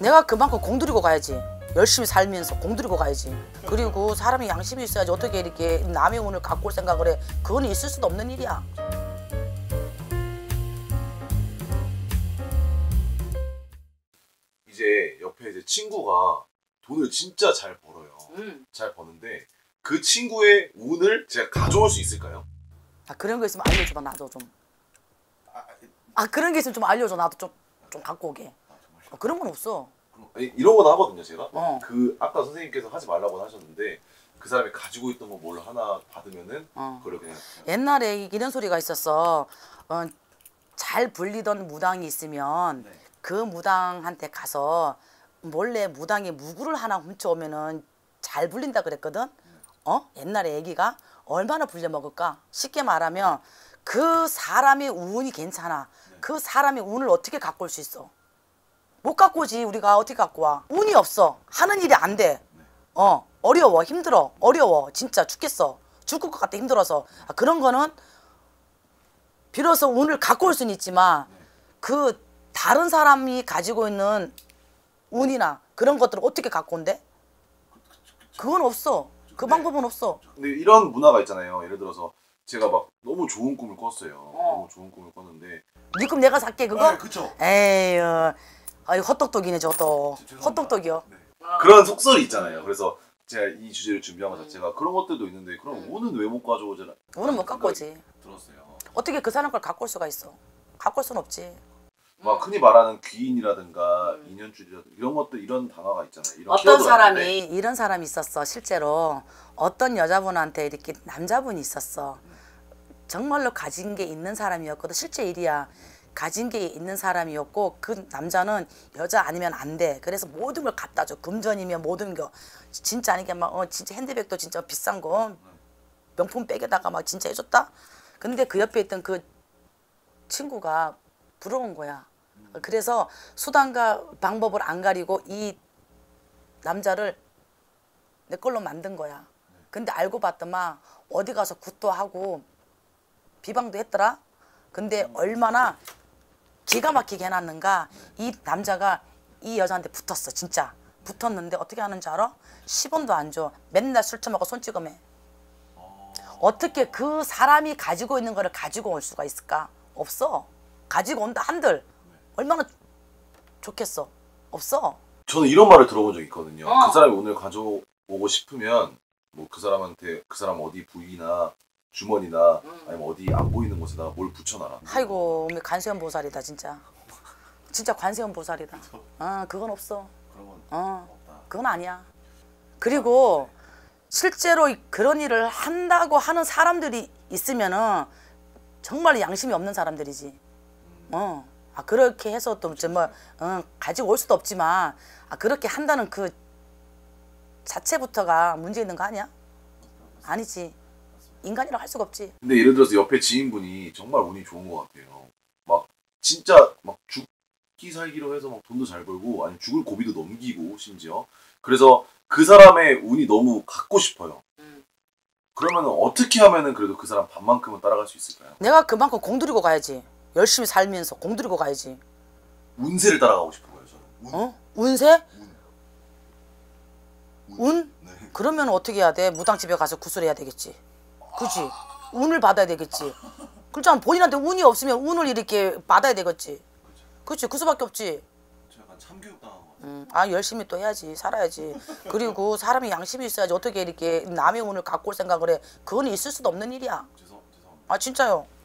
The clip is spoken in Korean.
내가 그만큼 공들이고 가야지 열심히 살면서 공들이고 가야지 그리고 사람이 양심이 있어야지 어떻게 이렇게 남의 운을 갖고 올 생각을 해 그건 있을 수도 없는 일이야 이제 옆에 이제 친구가 돈을 진짜 잘 벌어요 음. 잘 버는데 그 친구의 운을 제가 가져올 수 있을까요? 아 그런 거 있으면 알려줘봐 나도 좀아 아, 예. 아, 그런 게 있으면 좀 알려줘 나도 좀 좀 갖고 오게 아, 그런 건 없어. 이러거 하거든요 제가. 어. 그 아까 선생님께서 하지 말라고 하셨는데 그 사람이 가지고 있던 거 뭘 하나 받으면은 어. 그걸 그냥. 옛날에 이런 소리가 있었어. 어, 잘 불리던 무당이 있으면 네. 그 무당한테 가서 몰래 무당의 무구를 하나 훔쳐오면은 잘 불린다 그랬거든. 어? 옛날에 애기가 얼마나 불려 먹을까? 쉽게 말하면 그 사람의 운이 괜찮아. 네. 그 사람의 운을 어떻게 갖고 수 있어? 못 갖고 오지 우리가 어떻게 갖고 와 운이 없어 하는 일이 안 돼 어 어려워 힘들어 어려워 진짜 죽겠어 죽을 것 같아 힘들어서 아, 그런 거는 비로소 운을 갖고 올 수는 있지만 그 다른 사람이 가지고 있는 운이나 그런 것들을 어떻게 갖고 온대? 그건 없어. 그근 네. 방법은 없어. 근데 이런 문화가 있잖아요. 예를 들어서 제가 막 너무 좋은 꿈을 꿨어요. 어. 너무 좋은 꿈을 꿨는데. 니꿈 네 내가 살게 그거? 아, 그쵸. 에휴. 아 이거 헛똑똑이네 저도 헛똑똑이요 네. 그런 속설이 있잖아요 그래서 제가 이 주제를 준비한 것 자체가 그런 것들도 있는데 그럼 음. 오는 왜못 가져오잖아 오늘 못 갖고 오지 들었어요 어떻게 그 사람 걸 갖고 올 수가 있어 갖고 올 수는 없지 막 흔히 말하는 귀인이라든가 음. 인연줄이라든가 이런 것들 이런 단어가 있잖아요. 이런 어떤 사람이 있는데. 이런 사람이 있었어 실제로 어떤 여자분한테 이렇게 남자분이 있었어 음. 정말로 가진 게 있는 사람이었거든 실제 일이야 가진 게 있는 사람이었고 그 남자는 여자 아니면 안 돼. 그래서 모든 걸 갖다 줘. 금전이면 모든 거. 진짜 아니게 막 어, 진짜 핸드백도 진짜 비싼 거 명품 백에다가 막 진짜 해줬다. 근데 그 옆에 있던 그 친구가 부러운 거야. 그래서 수단과 방법을 안 가리고 이 남자를 내 걸로 만든 거야. 근데 알고 봤더만 어디 가서 굿도 하고 비방도 했더라. 근데 얼마나 기가 막히게 해놨는가 이 남자가 이 여자한테 붙었어 진짜 붙었는데 어떻게 하는지 알아? 10원도 안 줘. 맨날 술 처먹고 손찌검해. 어떻게 그 사람이 가지고 있는 거를 가지고 올 수가 있을까? 없어. 가지고 온다 한들 얼마나 좋겠어. 없어. 저는 이런 말을 들어본 적 있거든요. 어. 그 사람이 오늘 가져오고 싶으면 뭐 그 사람한테 그 사람 어디 부위나 주머니나 아니면 어디 안 보이는 곳에다뭘 붙여놔라. 아이고 어머, 관세음 보살이다 진짜. 진짜 관세음 보살이다. 아 그건 없어. 그런 건 어, 없다. 그건 아니야. 그리고 실제로 그런 일을 한다고 하는 사람들이 있으면은 정말 양심이 없는 사람들이지. 음. 어. 아 그렇게 해서 또 정말 뭐, 어, 가지고 올 수도 없지만 아 그렇게 한다는 그 자체부터가 문제 있는 거 아니야? 그렇죠. 아니지. 인간이라고 할 수가 없지. 근데 예를 들어서 옆에 지인분이 정말 운이 좋은 것 같아요. 막 진짜 막 죽기 살기로 해서 막 돈도 잘 벌고 아니 죽을 고비도 넘기고 심지어 그래서 그 사람의 운이 너무 갖고 싶어요. 음. 그러면 어떻게 하면은 그래도 그 사람 반만큼은 따라갈 수 있을까요? 내가 그만큼 공들이고 가야지. 열심히 살면서 공들이고 가야지. 운세를 따라가고 싶은 거예요, 저는. 운. 어? 운세? 운? 운? 네. 그러면 어떻게 해야 돼? 무당집에 가서 구슬해야 되겠지. 그지 운을 받아야 되겠지 그렇잖아 본인한테 운이 없으면 운을 이렇게 받아야 되겠지 그렇그 수밖에 없지 약간 참교육당한 거 음, 아 열심히 또 해야지 살아야지 그리고 사람이 양심이 있어야지 어떻게 이렇게 남의 운을 갖고 올 생각을 해 그건 있을 수도 없는 일이야 죄송, 죄송합니다. 아 진짜요